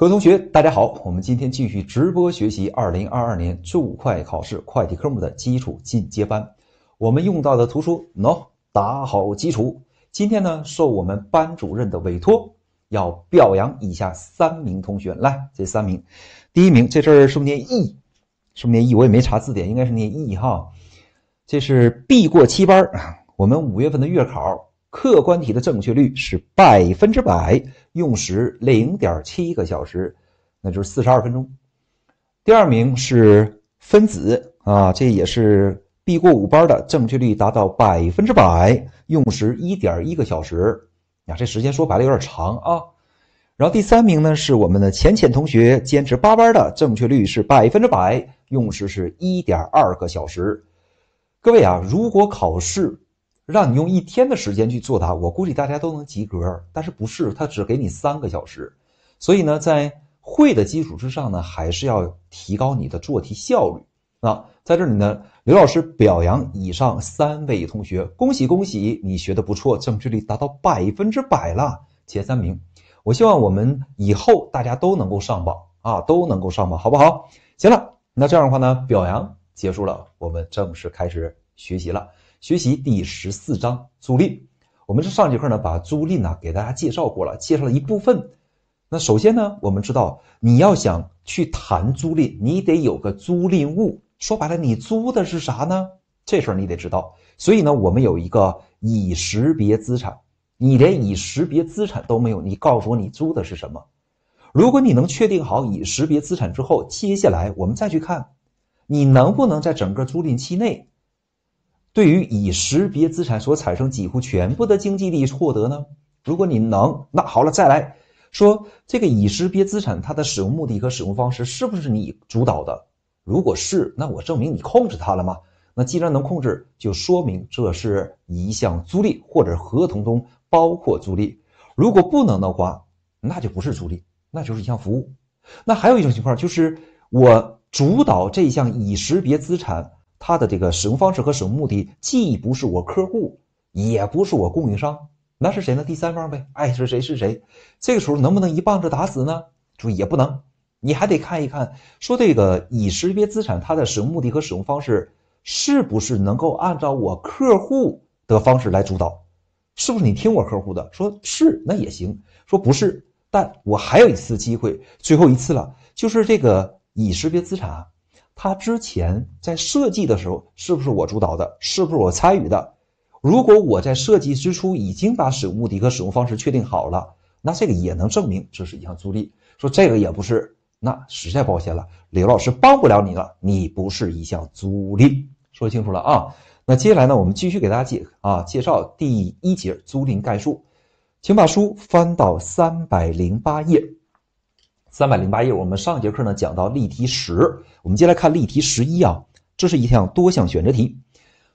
各位同学，大家好！我们今天继续直播学习二零二二年注会考试会计科目的基础进阶班。我们用到的图书，喏，打好基础。今天呢，受我们班主任的委托，要表扬以下三名同学。来，这三名，第一名，这字儿是不念 e，是不念 e？我也没查字典，应该是念 e 哈。这是 B 过七班儿，我们五月份的月考客观题的正确率是百分之百。用时零点七个小时，那就是四十二分钟。第二名是分子啊，这也是必过五班的，正确率达到百分之百，用时一点一个小时。啊，这时间说白了有点长啊。然后第三名呢是我们的浅浅同学，坚持八班的，正确率是百分之百，用时是一点二个小时。各位啊，如果考试。让你用一天的时间去做它，我估计大家都能及格。但是不是？他只给你三个小时，所以呢，在会的基础之上呢，还是要提高你的做题效率啊。在这里呢，刘老师表扬以上三位同学，恭喜恭喜！你学的不错，正确率达到百分之百了，前三名。我希望我们以后大家都能够上榜啊，都能够上榜，好不好？行了，那这样的话呢，表扬结束了，我们正式开始学习了。学习第十四章租赁。我们是上节课呢，把租赁呢给大家介绍过了，介绍了一部分。那首先呢，我们知道你要想去谈租赁，你得有个租赁物。说白了，你租的是啥呢？这事儿你得知道。所以呢，我们有一个已识别资产。你连已识别资产都没有，你告诉我你租的是什么？如果你能确定好已识别资产之后，接下来我们再去看你能不能在整个租赁期内。对于已识别资产所产生几乎全部的经济利益获得呢？如果你能，那好了，再来说这个已识别资产它的使用目的和使用方式是不是你主导的？如果是，那我证明你控制它了吗？那既然能控制，就说明这是一项租赁或者合同中包括租赁。如果不能的话，那就不是租赁，那就是一项服务。那还有一种情况就是我主导这项已识别资产。它的这个使用方式和使用目的，既不是我客户，也不是我供应商，那是谁呢？第三方呗，爱是谁是谁。这个时候能不能一棒子打死呢？注意也不能，你还得看一看，说这个已识别资产它的使用目的和使用方式，是不是能够按照我客户的方式来主导？是不是你听我客户的？说是那也行，说不是，但我还有一次机会，最后一次了，就是这个已识别资产。他之前在设计的时候，是不是我主导的？是不是我参与的？如果我在设计之初已经把使用目的和使用方式确定好了，那这个也能证明这是一项租赁。说这个也不是，那实在抱歉了，刘老师帮不了你了，你不是一项租赁。说清楚了啊。那接下来呢，我们继续给大家介啊介绍第一节租赁概述，请把书翻到三百零八页。三百零八页，我们上节课呢讲到例题十，我们接下来看例题十一啊，这是一项多项选择题。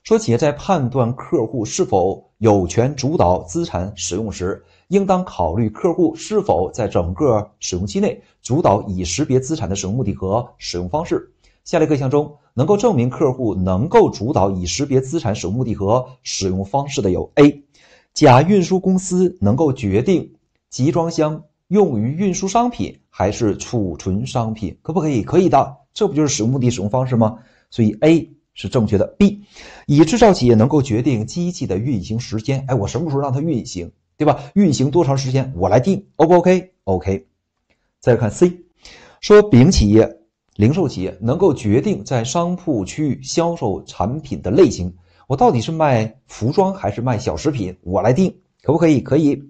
说企业在判断客户是否有权主导资产使用时，应当考虑客户是否在整个使用期内主导已识别资产的使用目的和使用方式。下列各项中能够证明客户能够主导已识别资产使用目的和使用方式的有：A，甲运输公司能够决定集装箱用于运输商品。还是储存商品，可不可以？可以的，这不就是使用目的、使用方式吗？所以 A 是正确的。B，乙制造企业能够决定机器的运行时间，哎，我什么时候让它运行，对吧？运行多长时间我来定，O 不 OK？OK。再来看 C，说丙企业、零售企业能够决定在商铺区域销售产品的类型，我到底是卖服装还是卖小食品，我来定，可不可以？可以。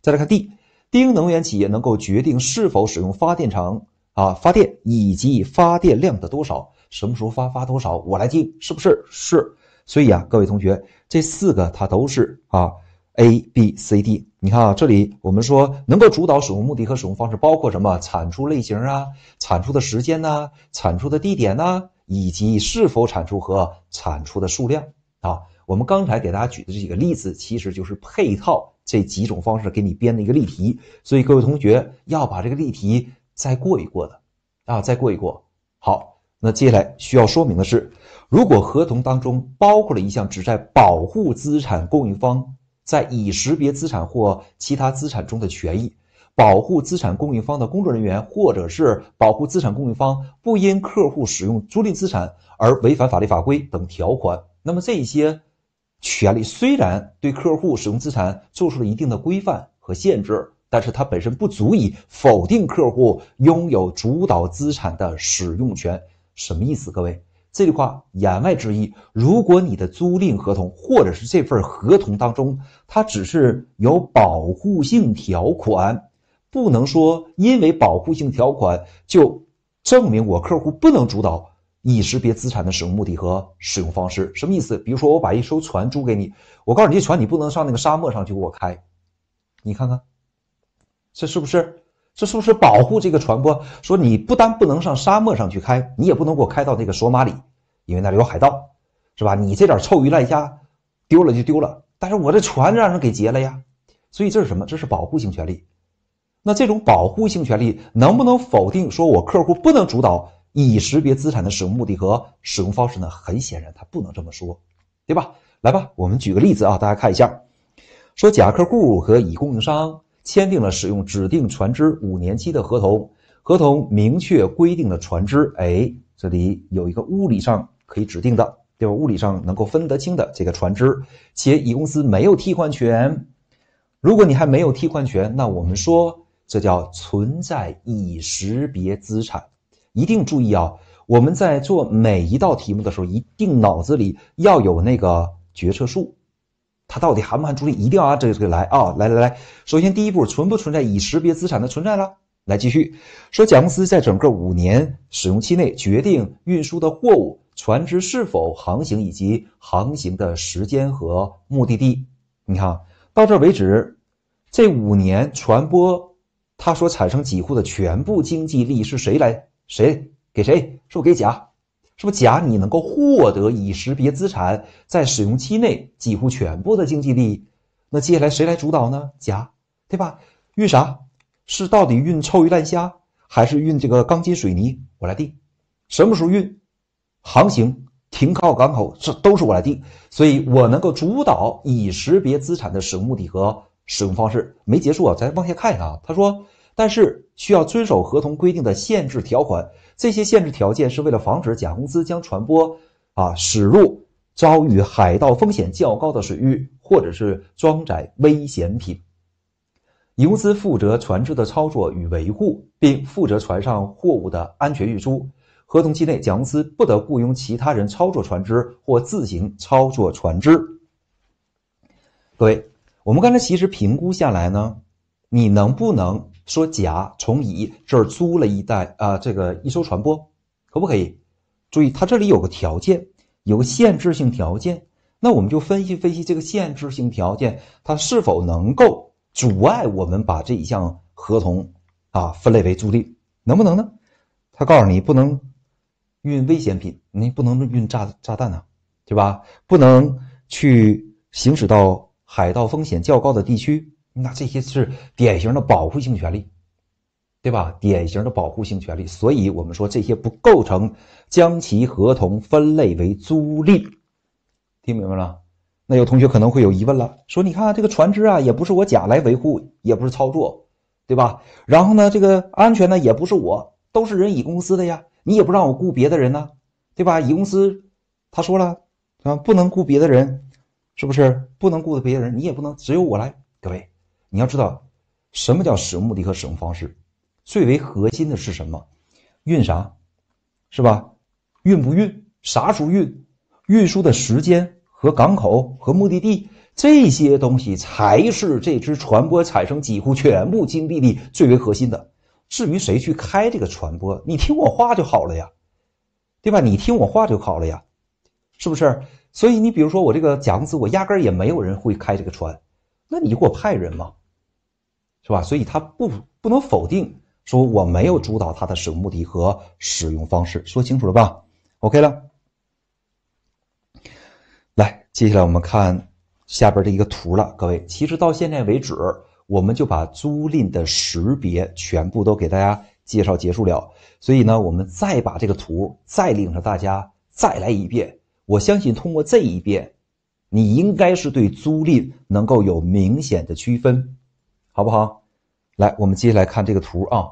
再来看 D。丁能源企业能够决定是否使用发电厂啊发电以及发电量的多少，什么时候发发多少，我来定，是不是？是，所以啊各位同学，这四个它都是啊 A B C D，你看啊这里我们说能够主导使用目的和使用方式，包括什么产出类型啊、产出的时间呐、产出的地点呐，以及是否产出和产出的数量啊。我们刚才给大家举的这几个例子，其实就是配套这几种方式给你编的一个例题，所以各位同学要把这个例题再过一过，的啊，再过一过。好，那接下来需要说明的是，如果合同当中包括了一项旨在保护资产供应方在已识别资产或其他资产中的权益，保护资产供应方的工作人员，或者是保护资产供应方不因客户使用租赁资产而违反法律法规等条款，那么这些。权利虽然对客户使用资产做出了一定的规范和限制，但是它本身不足以否定客户拥有主导资产的使用权。什么意思？各位，这句话言外之意，如果你的租赁合同或者是这份合同当中，它只是有保护性条款，不能说因为保护性条款就证明我客户不能主导。以识别资产的使用目的和使用方式，什么意思？比如说，我把一艘船租给你，我告诉你，这船你不能上那个沙漠上去给我开，你看看，这是不是？这是不是保护这个船舶？说你不单不能上沙漠上去开，你也不能给我开到那个索马里，因为那里有海盗，是吧？你这点臭鱼烂虾丢了就丢了，但是我这船让人给劫了呀！所以这是什么？这是保护性权利。那这种保护性权利能不能否定？说我客户不能主导？以识别资产的使用目的和使用方式呢？很显然，他不能这么说，对吧？来吧，我们举个例子啊，大家看一下，说甲客户和乙供应商签订了使用指定船只五年期的合同，合同明确规定了船只，哎，这里有一个物理上可以指定的，对吧？物理上能够分得清的这个船只，且乙公司没有替换权。如果你还没有替换权，那我们说这叫存在已识别资产。一定注意啊！我们在做每一道题目的时候，一定脑子里要有那个决策树，它到底含不含注赁？一定要按这个这来啊，来来来。首先第一步，存不存在已识别资产的存在了？来继续说，甲公司在整个五年使用期内，决定运输的货物、船只是否航行以及航行的时间和目的地。你看到这为止，这五年船舶它所产生几乎的全部经济利益是谁来？谁给谁？是不给甲？是不甲？你能够获得已识别资产在使用期内几乎全部的经济利益。那接下来谁来主导呢？甲，对吧？运啥？是到底运臭鱼烂虾，还是运这个钢筋水泥？我来定。什么时候运？航行、停靠港口，这都是我来定。所以我能够主导已识别资产的使用目的和使用方式。没结束啊，咱往下看啊。他说。但是需要遵守合同规定的限制条款，这些限制条件是为了防止甲公司将船舶啊驶入遭遇海盗风险较高的水域，或者是装载危险品。乙公司负责船只的操作与维护，并负责船上货物的安全运输。合同期内，甲公司不得雇佣其他人操作船只或自行操作船只。各位，我们刚才其实评估下来呢，你能不能？说甲从乙这儿租了一带啊，这个一艘船舶，可不可以？注意，它这里有个条件，有个限制性条件。那我们就分析分析这个限制性条件，它是否能够阻碍我们把这一项合同啊分类为租赁？能不能呢？他告诉你不能运危险品，你不能运炸炸弹呢，对吧？不能去行驶到海盗风险较高的地区。那这些是典型的保护性权利，对吧？典型的保护性权利，所以我们说这些不构成将其合同分类为租赁。听明白了？那有同学可能会有疑问了，说你看这个船只啊，也不是我甲来维护，也不是操作，对吧？然后呢，这个安全呢，也不是我，都是人乙公司的呀，你也不让我雇别的人呢，对吧？乙公司他说了啊，不能雇别的人，是不是？不能雇的别的人，你也不能只有我来，各位。你要知道，什么叫使用目的和使用方式，最为核心的是什么？运啥，是吧？运不运？啥时候运？运输的时间和港口和目的地这些东西才是这支船舶产生几乎全部经济力最为核心的。至于谁去开这个船舶，你听我话就好了呀，对吧？你听我话就好了呀，是不是？所以你比如说我这个甲子，我压根儿也没有人会开这个船，那你给我派人嘛。是吧？所以他不不能否定说我没有主导它的使用目的和使用方式，说清楚了吧？OK 了。来，接下来我们看下边的一个图了，各位，其实到现在为止，我们就把租赁的识别全部都给大家介绍结束了。所以呢，我们再把这个图再领着大家再来一遍。我相信通过这一遍，你应该是对租赁能够有明显的区分。好不好？来，我们接下来看这个图啊，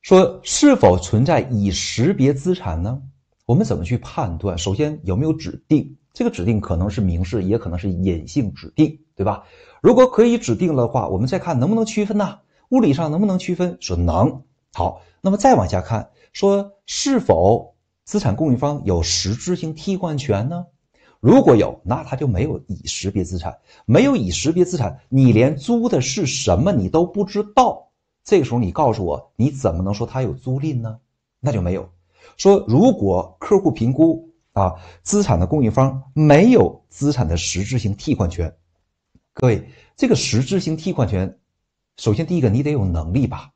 说是否存在已识别资产呢？我们怎么去判断？首先有没有指定？这个指定可能是明示，也可能是隐性指定，对吧？如果可以指定的话，我们再看能不能区分呢？物理上能不能区分？说能。好，那么再往下看，说是否资产供应方有实质性替换权呢？如果有，那他就没有已识别资产，没有已识别资产，你连租的是什么你都不知道。这个时候你告诉我，你怎么能说他有租赁呢？那就没有。说如果客户评估啊，资产的供应方没有资产的实质性替换权，各位，这个实质性替换权，首先第一个你得有能力吧？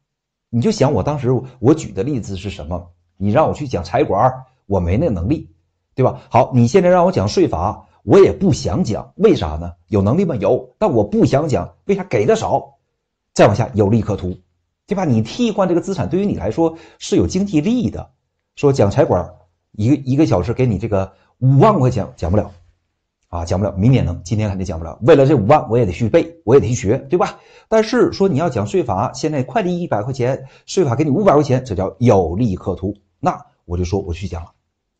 你就想我当时我举的例子是什么？你让我去讲财管，我没那能力。对吧？好，你现在让我讲税法，我也不想讲，为啥呢？有能力吗？有，但我不想讲，为啥给的少？再往下有利可图，对吧？你替换这个资产，对于你来说是有经济利益的。说讲财管，一个一个小时给你这个五万块钱，讲不了，啊，讲不了。明年能，今天肯定讲不了。为了这五万，我也得去背，我也得去学，对吧？但是说你要讲税法，现在快递一百块钱，税法给你五百块钱，这叫有利可图。那我就说我去讲了。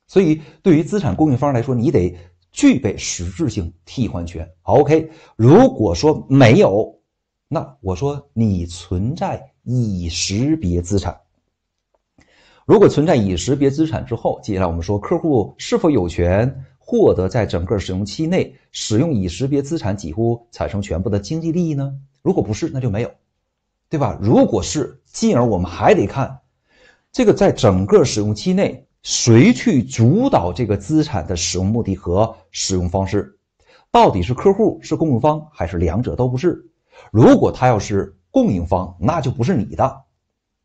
所以，对于资产供应方来说，你得具备实质性替换权。OK，如果说没有，那我说你存在已识别资产。如果存在已识别资产之后，接下来我们说客户是否有权获得在整个使用期内使用已识别资产几乎产生全部的经济利益呢？如果不是，那就没有，对吧？如果是，进而我们还得看这个在整个使用期内。谁去主导这个资产的使用目的和使用方式？到底是客户是供应方，还是两者都不是？如果他要是供应方，那就不是你的，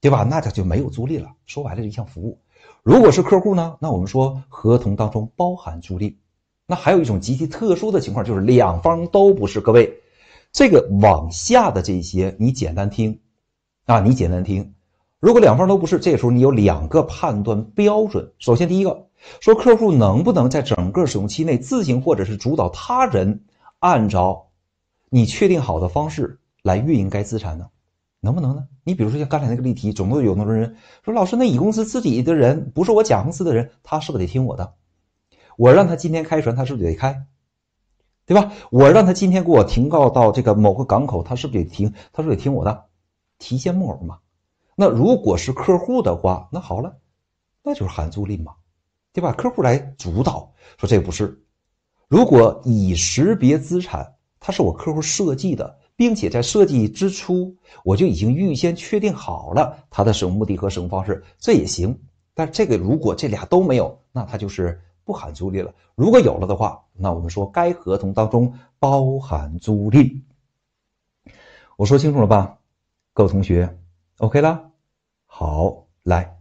对吧？那他就没有租赁了，说白了是一项服务。如果是客户呢？那我们说合同当中包含租赁。那还有一种极其特殊的情况，就是两方都不是。各位，这个往下的这些你简单听啊，你简单听。如果两方都不是，这时候你有两个判断标准。首先，第一个说客户能不能在整个使用期内自行或者是主导他人按照你确定好的方式来运营该资产呢？能不能呢？你比如说像刚才那个例题，总共有那么多人说：“老师，那乙公司自己的人不是我甲公司的人，他是不是得听我的？我让他今天开船，他是不是得开？对吧？我让他今天给我停靠到这个某个港口，他是不是得停？他说得听我的，提线木偶嘛。”那如果是客户的话，那好了，那就是含租赁嘛，对吧？客户来主导，说这不是。如果已识别资产，它是我客户设计的，并且在设计之初我就已经预先确定好了它的使用目的和使用方式，这也行。但这个如果这俩都没有，那它就是不含租赁了。如果有了的话，那我们说该合同当中包含租赁。我说清楚了吧，各位同学，OK 了。好，来，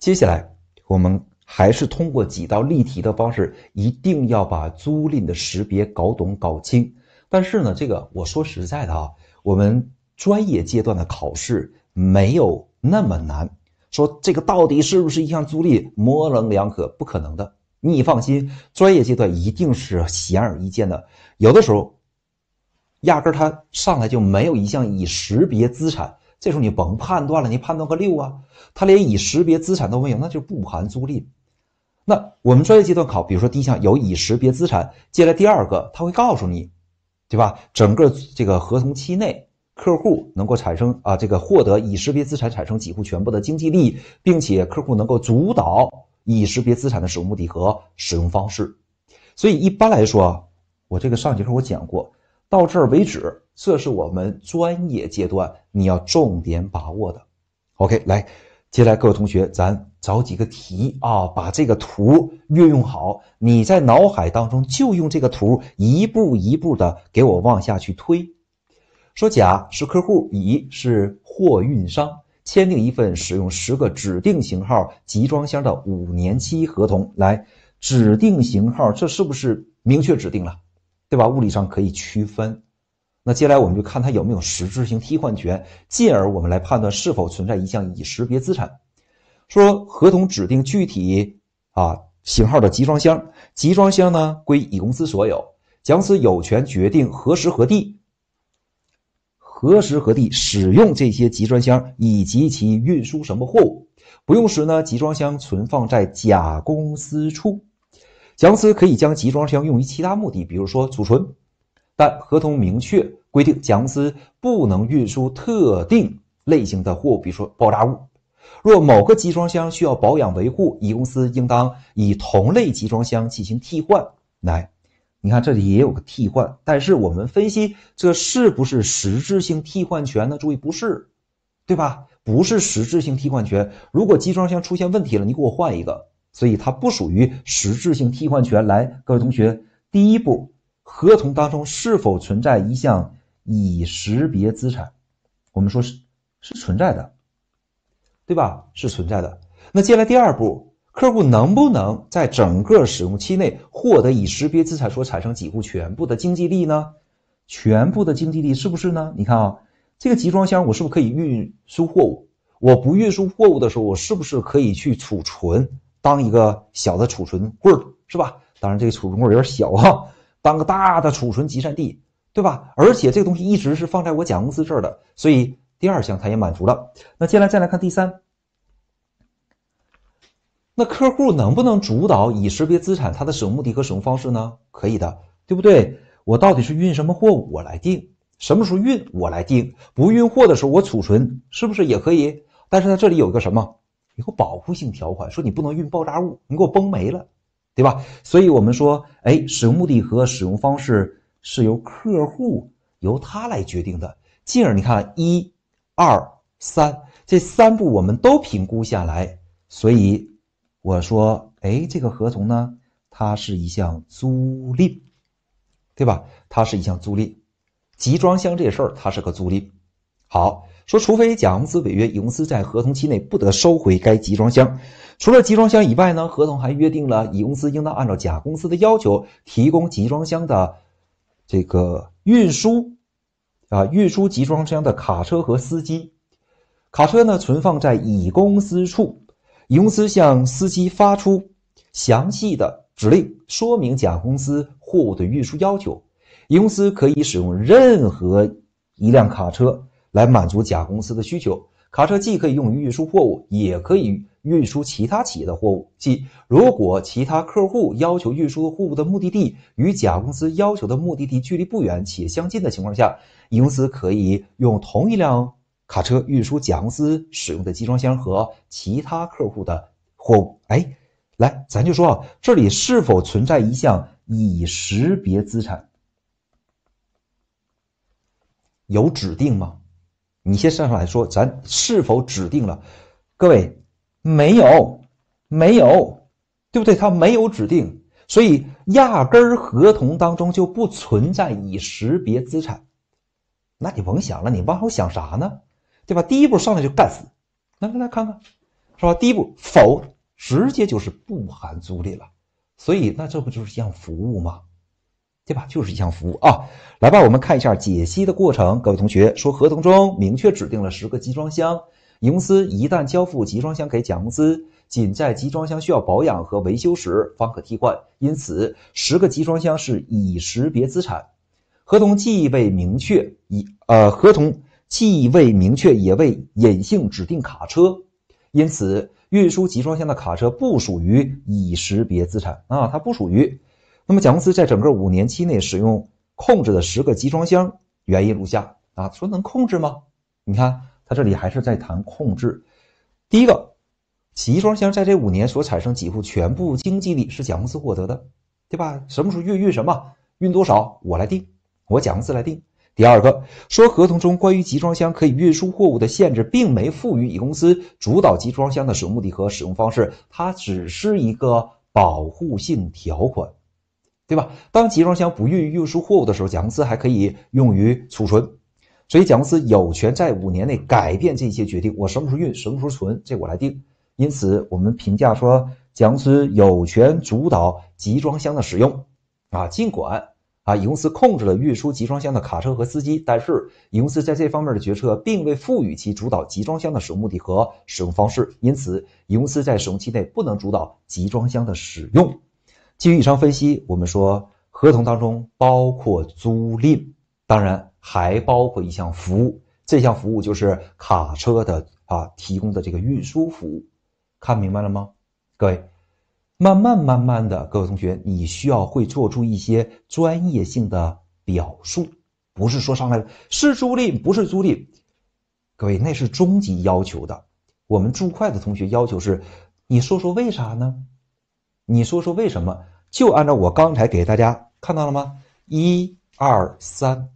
接下来我们还是通过几道例题的方式，一定要把租赁的识别搞懂搞清。但是呢，这个我说实在的啊，我们专业阶段的考试没有那么难。说这个到底是不是一项租赁，模棱两可，不可能的。你放心，专业阶段一定是显而易见的。有的时候，压根儿他上来就没有一项以识别资产。这时候你甭判断了，你判断个六啊，他连已识别资产都没有，那就不含租赁。那我们专业阶段考，比如说第一项有已识别资产，接下来第二个他会告诉你，对吧？整个这个合同期内，客户能够产生啊，这个获得已识别资产产生几乎全部的经济利益，并且客户能够主导已识别资产的使用目的和使用方式。所以一般来说，我这个上节课我讲过，到这儿为止。这是我们专业阶段你要重点把握的。OK，来，接下来各位同学，咱找几个题啊，把这个图运用好，你在脑海当中就用这个图一步一步的给我往下去推。说甲是客户，乙是货运商，签订一份使用十个指定型号集装箱的五年期合同。来，指定型号，这是不是明确指定了？对吧？物理上可以区分。那接下来我们就看它有没有实质性替换权，进而我们来判断是否存在一项已识别资产。说合同指定具体啊型号的集装箱，集装箱呢归乙公司所有，甲公司有权决定何时何地何时何地使用这些集装箱以及其运输什么货物。不用时呢，集装箱存放在甲公司处，甲公司可以将集装箱用于其他目的，比如说储存。但合同明确规定，甲公司不能运输特定类型的货物，比如说爆炸物。若某个集装箱需要保养维护，乙公司应当以同类集装箱进行替换。来，你看这里也有个替换，但是我们分析这是不是实质性替换权呢？注意，不是，对吧？不是实质性替换权。如果集装箱出现问题了，你给我换一个，所以它不属于实质性替换权。来，各位同学，第一步。合同当中是否存在一项已识别资产？我们说是是存在的，对吧？是存在的。那接下来第二步，客户能不能在整个使用期内获得已识别资产所产生几乎全部的经济利益呢？全部的经济利益是不是呢？你看啊，这个集装箱我是不是可以运输货物？我不运输货物的时候，我是不是可以去储存，当一个小的储存柜，是吧？当然，这个储存柜有点小啊。当个大的储存集散地，对吧？而且这个东西一直是放在我甲公司这儿的，所以第二项它也满足了。那接下来再来看第三，那客户能不能主导已识别资产它的使用目的和使用方式呢？可以的，对不对？我到底是运什么货，我来定；什么时候运，我来定。不运货的时候，我储存，是不是也可以？但是它这里有个什么有个保护性条款，说你不能运爆炸物，你给我崩没了。对吧？所以我们说，哎，使用目的和使用方式是由客户由他来决定的。进而你看，一、二、三这三步我们都评估下来。所以我说，哎，这个合同呢，它是一项租赁，对吧？它是一项租赁，集装箱这事儿它是个租赁。好。说，除非甲公司违约，乙公司在合同期内不得收回该集装箱。除了集装箱以外呢，合同还约定了乙公司应当按照甲公司的要求提供集装箱的这个运输，啊，运输集装箱的卡车和司机。卡车呢存放在乙公司处，乙公司向司机发出详细的指令，说明甲公司货物的运输要求。乙公司可以使用任何一辆卡车。来满足甲公司的需求。卡车既可以用于运输货物，也可以运输其他企业的货物。即，如果其他客户要求运输货物的目的地与甲公司要求的目的地距离不远且相近的情况下，乙公司可以用同一辆卡车运输甲公司使用的集装箱和其他客户的货物。哎，来，咱就说啊，这里是否存在一项已识别资产？有指定吗？你先上上来说，咱是否指定了？各位，没有，没有，对不对？他没有指定，所以压根儿合同当中就不存在已识别资产。那你甭想了，你往后想啥呢？对吧？第一步上来就干死，来来来看看，是吧？第一步否，直接就是不含租赁了。所以那这不就是项服务吗？对吧？就是一项服务啊，来吧，我们看一下解析的过程。各位同学说，合同中明确指定了十个集装箱，乙公司一旦交付集装箱给甲公司，仅在集装箱需要保养和维修时方可替换，因此十个集装箱是已识别资产。合同既未明确，已呃，合同既未明确，也未隐性指定卡车，因此运输集装箱的卡车不属于已识别资产啊，它不属于。那么，甲公司在整个五年期内使用控制的十个集装箱，原因如下啊，说能控制吗？你看，他这里还是在谈控制。第一个，集装箱在这五年所产生几乎全部经济利益是甲公司获得的，对吧？什么时候越运什么，运多少我来定，我甲公司来定。第二个，说合同中关于集装箱可以运输货物的限制，并没赋予乙公司主导集装箱的使用目的和使用方式，它只是一个保护性条款。对吧？当集装箱不用运输货物的时候，甲公司还可以用于储存，所以甲公司有权在五年内改变这些决定。我什么时候运，什么时候存，这我来定。因此，我们评价说，甲公司有权主导集装箱的使用。啊，尽管啊乙公司控制了运输集装箱的卡车和司机，但是乙公司在这方面的决策并未赋予其主导集装箱的使用目的和使用方式，因此乙公司在使用期内不能主导集装箱的使用。基于以上分析，我们说合同当中包括租赁，当然还包括一项服务，这项服务就是卡车的啊提供的这个运输服务。看明白了吗，各位？慢慢慢慢的，各位同学，你需要会做出一些专业性的表述，不是说上来是租赁不是租赁，各位那是中级要求的。我们注会的同学要求是，你说说为啥呢？你说说为什么？就按照我刚才给大家看到了吗？一、二、三，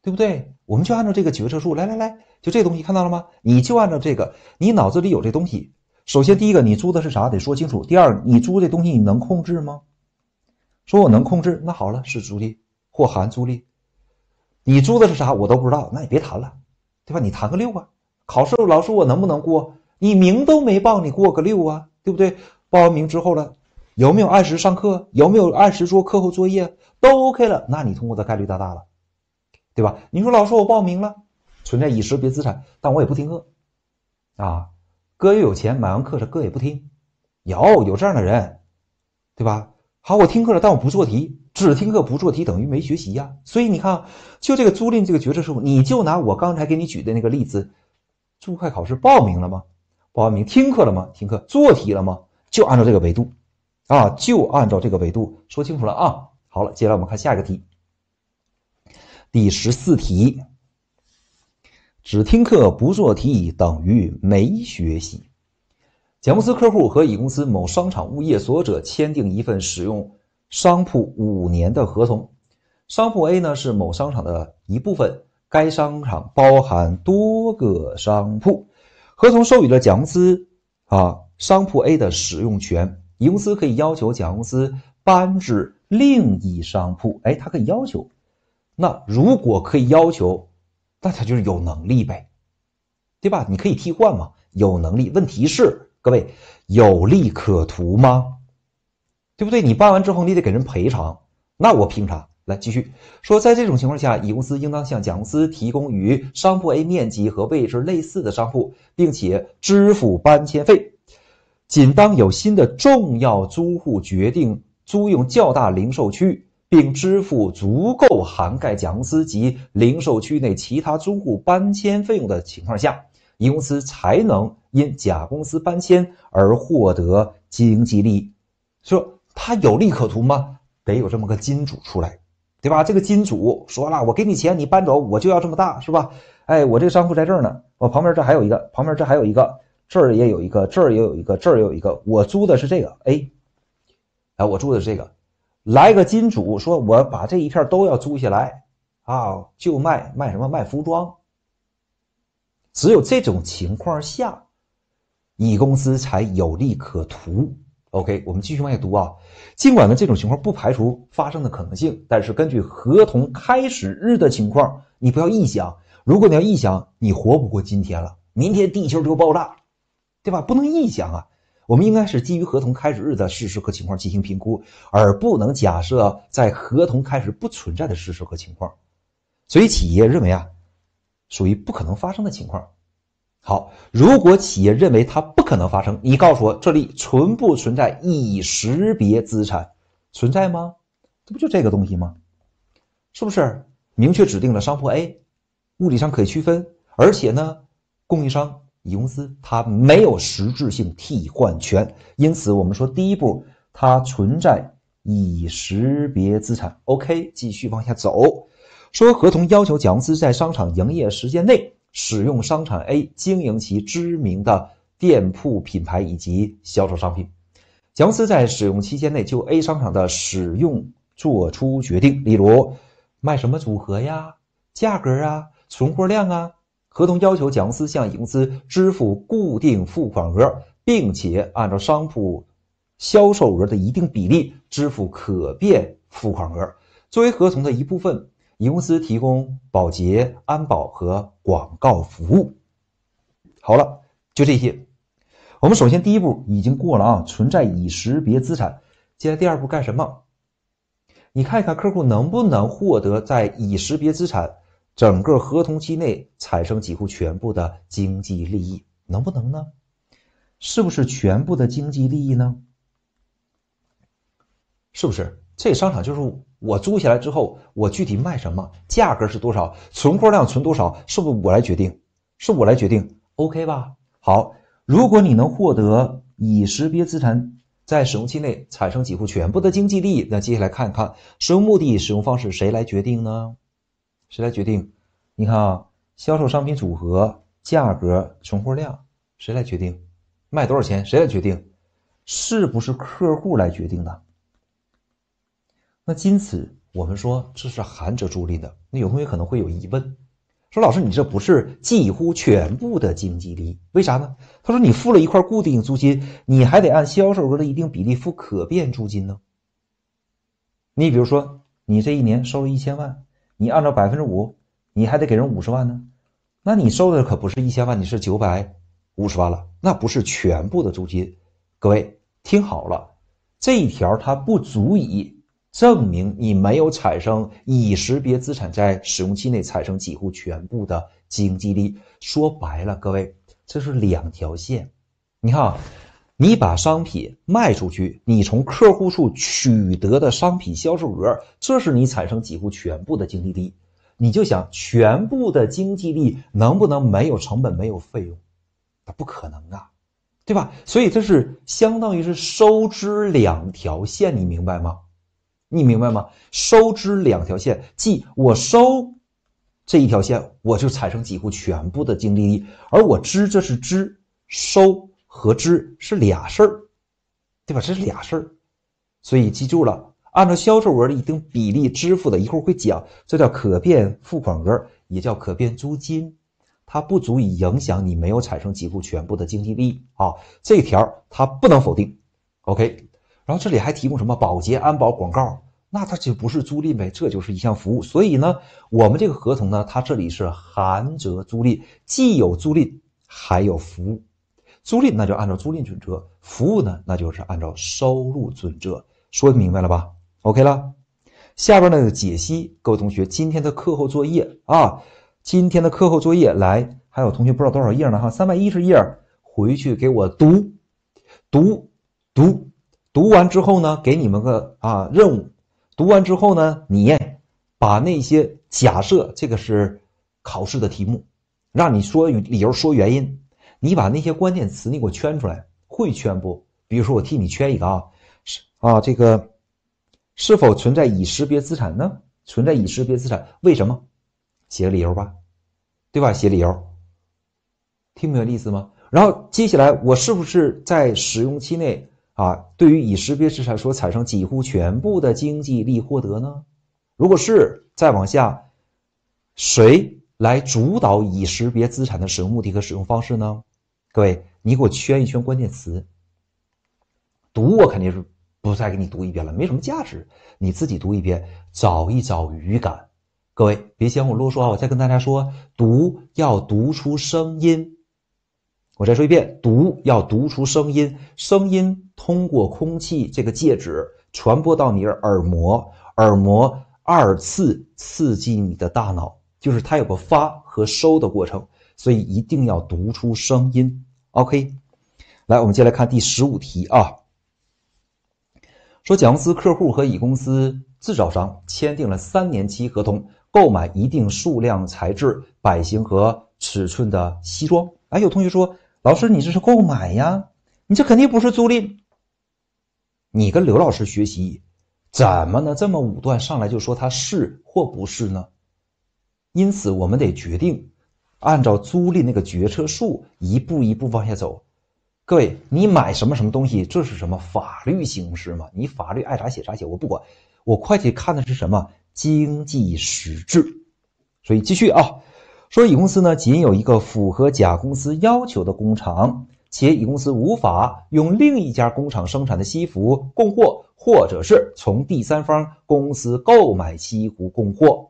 对不对？我们就按照这个决策树来来来，就这东西看到了吗？你就按照这个，你脑子里有这东西。首先，第一个，你租的是啥得说清楚。第二，你租这东西你能控制吗？说我能控制，那好了，是租赁或含租赁。你租的是啥我都不知道，那也别谈了，对吧？你谈个六啊，考试老师我能不能过？你名都没报，你过个六啊，对不对？报完名之后了。有没有按时上课？有没有按时做课后作业？都 OK 了，那你通过的概率大大了，对吧？你说老师，我报名了，存在以识别资产，但我也不听课，啊，哥又有钱买完课，哥也不听，有有这样的人，对吧？好，我听课了，但我不做题，只听课不做题等于没学习呀。所以你看，就这个租赁这个决策时候，你就拿我刚才给你举的那个例子，注会考试报名了吗？报名，听课了吗？听课，做题了吗？就按照这个维度。啊，就按照这个维度说清楚了啊。好了，接下来我们看下一个题，第十四题：只听课不做题等于没学习。甲公司客户和乙公司某商场物业所有者签订一份使用商铺五年的合同。商铺 A 呢是某商场的一部分，该商场包含多个商铺。合同授予了甲公司啊商铺 A 的使用权。乙公司可以要求甲公司搬至另一商铺，哎，他可以要求。那如果可以要求，那他就是有能力呗，对吧？你可以替换嘛，有能力。问题是，各位有利可图吗？对不对？你搬完之后，你得给人赔偿，那我凭啥？来继续说，在这种情况下，乙公司应当向甲公司提供与商铺 A 面积和位置类似的商铺，并且支付搬迁费。仅当有新的重要租户决定租用较大零售区，并支付足够涵盖甲公司及零售区内其他租户搬迁费用的情况下，乙公司才能因甲公司搬迁而获得经济利益。说他有利可图吗？得有这么个金主出来，对吧？这个金主说了，我给你钱，你搬走，我就要这么大，是吧？哎，我这个商铺在这儿呢，我旁边这还有一个，旁边这还有一个。这儿也有一个，这儿也有一个，这儿也有一个。我租的是这个 A，啊，我租的是这个。来个金主说：“我把这一片都要租下来啊，就卖卖什么卖服装。”只有这种情况下，乙公司才有利可图。OK，我们继续往下读啊。尽管呢这种情况不排除发生的可能性，但是根据合同开始日的情况，你不要臆想。如果你要臆想，你活不过今天了，明天地球就爆炸对吧？不能臆想啊！我们应该是基于合同开始日的事实和情况进行评估，而不能假设在合同开始不存在的事实和情况。所以企业认为啊，属于不可能发生的情况。好，如果企业认为它不可能发生，你告诉我这里存不存在已识别资产？存在吗？这不就这个东西吗？是不是明确指定了商铺 A，物理上可以区分，而且呢，供应商。乙公司它没有实质性替换权，因此我们说第一步它存在已识别资产。OK，继续往下走，说合同要求甲公司在商场营业时间内使用商场 A 经营其知名的店铺品牌以及销售商品。甲公司在使用期间内就 A 商场的使用作出决定，例如卖什么组合呀，价格啊，存货量啊。合同要求甲公司向乙公司支付固定付款额，并且按照商铺销售额的一定比例支付可变付款额。作为合同的一部分，乙公司提供保洁、安保和广告服务。好了，就这些。我们首先第一步已经过了啊，存在已识别资产。接下来第二步干什么？你看一看客户能不能获得在已识别资产。整个合同期内产生几乎全部的经济利益，能不能呢？是不是全部的经济利益呢？是不是这商场就是我租下来之后，我具体卖什么，价格是多少，存货量存多少，是不是我来决定？是我来决定，OK 吧？好，如果你能获得已识别资产在使用期内产生几乎全部的经济利益，那接下来看一看，使用目的、使用方式谁来决定呢？谁来决定？你看啊，销售商品组合、价格、存货量，谁来决定？卖多少钱，谁来决定？是不是客户来决定的？那因此，我们说这是含折租赁的。那有同学可能会有疑问，说老师，你这不是几乎全部的经济利益？为啥呢？他说你付了一块固定租金，你还得按销售额的一定比例付可变租金呢。你比如说，你这一年收入一千万。你按照百分之五，你还得给人五十万呢，那你收的可不是一千万，你是九百五十万了，那不是全部的租金。各位听好了，这一条它不足以证明你没有产生已识别资产在使用期内产生几乎全部的经济益。说白了，各位这是两条线，你看。你把商品卖出去，你从客户处取得的商品销售额，这是你产生几乎全部的经济力。你就想，全部的经济力能不能没有成本、没有费用？那不可能啊，对吧？所以这是相当于是收支两条线，你明白吗？你明白吗？收支两条线，即我收这一条线，我就产生几乎全部的经济力，而我支这是支收。合知是俩事儿，对吧？这是俩事儿，所以记住了，按照销售额的一定比例支付的，一会儿会讲，这叫可变付款额，也叫可变租金，它不足以影响你没有产生几乎全部的经济利益啊。这条它不能否定。OK，然后这里还提供什么保洁、安保、广告，那它就不是租赁呗？这就是一项服务。所以呢，我们这个合同呢，它这里是含着租赁，既有租赁还有服务。租赁那就按照租赁准则，服务呢那就是按照收入准则，说明白了吧？OK 了。下边呢解析各位同学今天的课后作业啊，今天的课后作业来，还有同学不知道多少页呢哈，三百一十页，回去给我读读读读完之后呢，给你们个啊任务，读完之后呢，你把那些假设这个是考试的题目，让你说理由说原因。你把那些关键词你给我圈出来，会圈不？比如说我替你圈一个啊，是啊，这个是否存在已识别资产呢？存在已识别资产，为什么？写个理由吧，对吧？写理由，听明白意思吗？然后接下来我是不是在使用期内啊，对于已识别资产所产生几乎全部的经济利益获得呢？如果是，再往下，谁来主导已识别资产的使用目的和使用方式呢？各位，你给我圈一圈关键词。读我肯定是不再给你读一遍了，没什么价值。你自己读一遍，找一找语感。各位，别嫌我啰嗦啊！我再跟大家说，读要读出声音。我再说一遍，读要读出声音。声音通过空气这个介质传播到你的耳膜，耳膜二次刺激你的大脑，就是它有个发和收的过程，所以一定要读出声音。OK，来，我们接来看第十五题啊。说甲公司客户和乙公司制造商签订了三年期合同，购买一定数量、材质、版型和尺寸的西装。哎，有同学说，老师，你这是购买呀？你这肯定不是租赁。你跟刘老师学习，怎么能这么武断上来就说他是或不是呢？因此，我们得决定。按照租赁那个决策数一步一步往下走，各位，你买什么什么东西，这是什么法律形式吗？你法律爱咋写咋写，我不管，我会计看的是什么经济实质，所以继续啊，说乙公司呢仅有一个符合甲公司要求的工厂，且乙公司无法用另一家工厂生产的西服供货，或者是从第三方公司购买西服供货。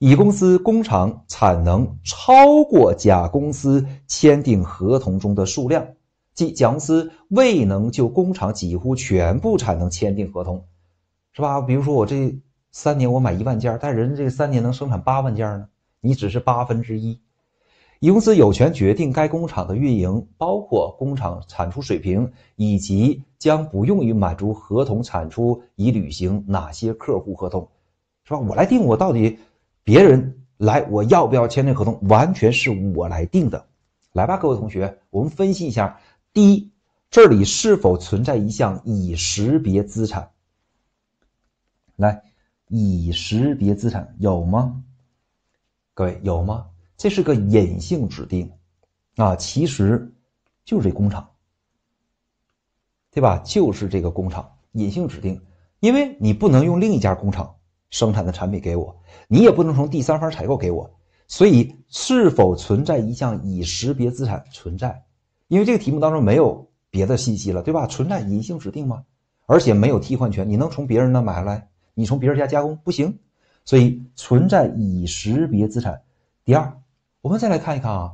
乙公司工厂产能超过甲公司签订合同中的数量，即甲公司未能就工厂几乎全部产能签订合同，是吧？比如说我这三年我买一万件，但人家这三年能生产八万件呢，你只是八分之一。乙公司有权决定该工厂的运营，包括工厂产出水平以及将不用于满足合同产出以履行哪些客户合同，是吧？我来定，我到底。别人来，我要不要签这合同，完全是我来定的。来吧，各位同学，我们分析一下：第一，这里是否存在一项已识别资产？来，已识别资产有吗？各位有吗？这是个隐性指定，啊，其实就是这工厂，对吧？就是这个工厂隐性指定，因为你不能用另一家工厂。生产的产品给我，你也不能从第三方采购给我，所以是否存在一项已识别资产存在？因为这个题目当中没有别的信息了，对吧？存在隐性指定吗？而且没有替换权，你能从别人那买来，你从别人家加工不行，所以存在已识别资产。第二，我们再来看一看啊，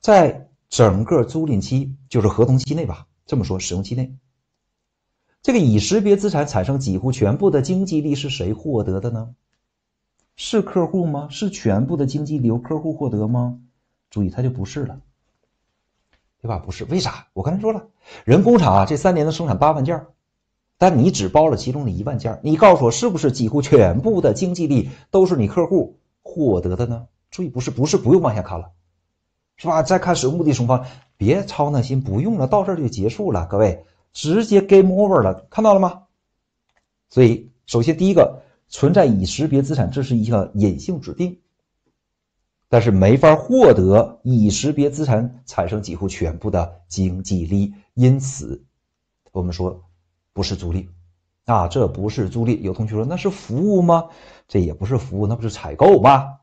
在整个租赁期，就是合同期内吧，这么说，使用期内。这个已识别资产产生几乎全部的经济力是谁获得的呢？是客户吗？是全部的经济力由客户获得吗？注意，它就不是了，对吧？不是，为啥？我刚才说了，人工厂啊，这三年能生产八万件儿，但你只包了其中的一万件儿。你告诉我，是不是几乎全部的经济力都是你客户获得的呢？注意，不是，不是，不用往下看了，是吧？再看使用目的双方，别操那心，不用了，到这儿就结束了，各位。直接 game over 了，看到了吗？所以，首先第一个存在已识别资产，这是一个隐性指定，但是没法获得已识别资产产生几乎全部的经济利益，因此我们说不是租赁啊，这不是租赁。有同学说那是服务吗？这也不是服务，那不是采购吗？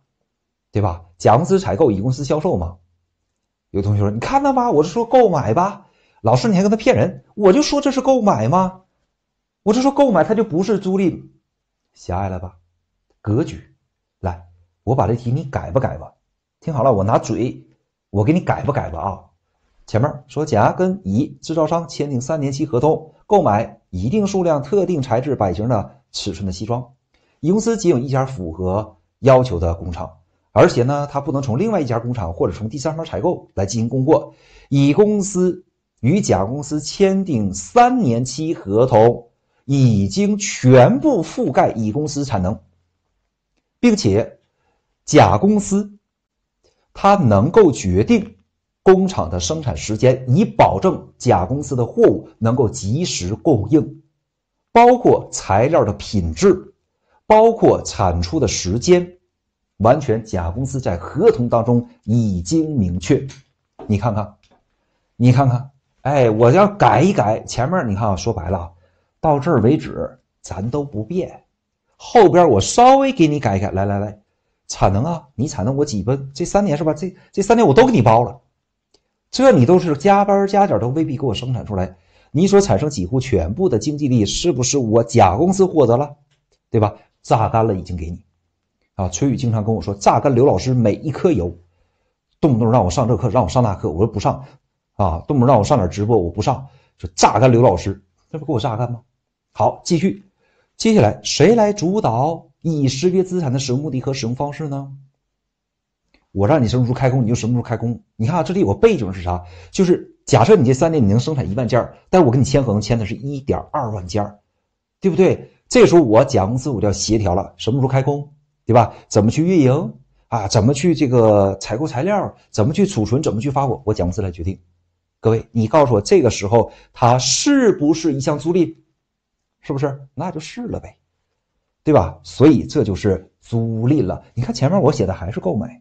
对吧？甲公司采购，乙公司销售吗？有同学说你看到吗？我是说购买吧。老师，你还跟他骗人？我就说这是购买吗？我就说购买，他就不是租赁，狭隘了吧？格局，来，我把这题你改吧，改吧。听好了，我拿嘴，我给你改吧，改吧啊！前面说甲跟乙制造商签订三年期合同，购买一定数量、特定材质、版型的尺寸的西装。乙公司仅有一家符合要求的工厂，而且呢，他不能从另外一家工厂或者从第三方采购来进行供货。乙公司。与甲公司签订三年期合同，已经全部覆盖乙公司产能，并且甲公司它能够决定工厂的生产时间，以保证甲公司的货物能够及时供应，包括材料的品质，包括产出的时间，完全甲公司在合同当中已经明确。你看看，你看看。哎，我要改一改前面，你看，啊，说白了，到这儿为止咱都不变，后边我稍微给你改一改。来来来，产能啊，你产能我几分？这三年是吧？这这三年我都给你包了，这你都是加班加点都未必给我生产出来，你所产生几乎全部的经济力是不是我甲公司获得了？对吧？榨干了已经给你，啊，崔宇经常跟我说榨干刘老师每一颗油，动不动让我上这课让我上那课，我说不上。啊，动不动让我上点直播，我不上就榨干刘老师，那不给我榨干吗？好，继续，接下来谁来主导以识别资产的使用目的和使用方式呢？我让你什么时候开工，你就什么时候开工。你看这里有个背景是啥？就是假设你这三年你能生产一万件儿，但我跟你签合同签的是一点二万件儿，对不对？这时候我甲公司我就要协调了，什么时候开工，对吧？怎么去运营啊？怎么去这个采购材料？怎么去储存？怎么去发货？我甲公司来决定。各位，你告诉我这个时候它是不是一项租赁？是不是？那就是了呗，对吧？所以这就是租赁了。你看前面我写的还是购买，